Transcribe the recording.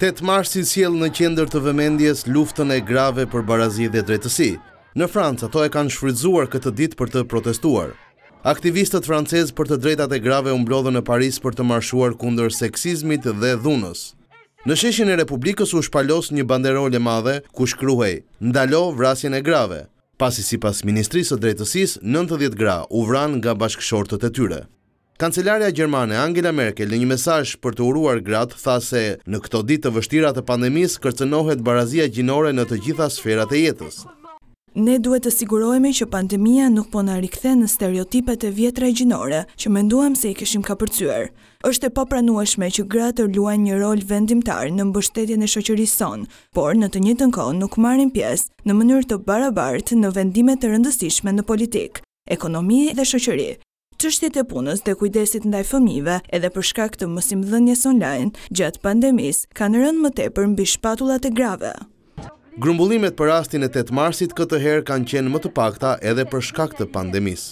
8 mars si siel në kjendër të vëmendjes luftën e grave për barazi dhe drejtësi. Në Francë, ato e kanë shfridzuar këtë dit për të protestuar. Aktivistët francez për të drejtate grave umblodhën në Paris për të marshuar kunder seksizmit dhe dhunës. Në sheshin e Republikës u shpalos një banderole madhe ku shkruhej, ndalo vrasjen e grave. Pasi si pas Ministrisë të drejtësis, 90 gra u vran nga bashkëshortët e tyre. Kancelaria Gjermane Angela Merkel në një mesaj për të uruar gratë tha se në këto ditë të vështirat të pandemis kërcenohet barazia gjinore në të gjitha sferat e jetës. Ne duhet të sigurojme që pandemia nuk po në rikthen në stereotipet e vjetra e gjinore, që menduam se i këshim ka përcuar. Êshtë e papranueshme që gratër luajnë një rol vendimtar në mbështetjen e shoqërisë son, por në të të kohë nuk marim pjesë në mënyrë të barabartë në vendimet të rëndësishme në politikë, ekonomi dhe shoqëri, Qështjet e punës dhe kujdesit ndaj fëmive edhe për shkak të mësim dhënjes online gjatë pandemis kanë rënë më tepër mbi shpatullat e grave. Grumbullimet për rastin e 8 marsit këtë herë kanë qenë më të pakta edhe për shkak të pandemis.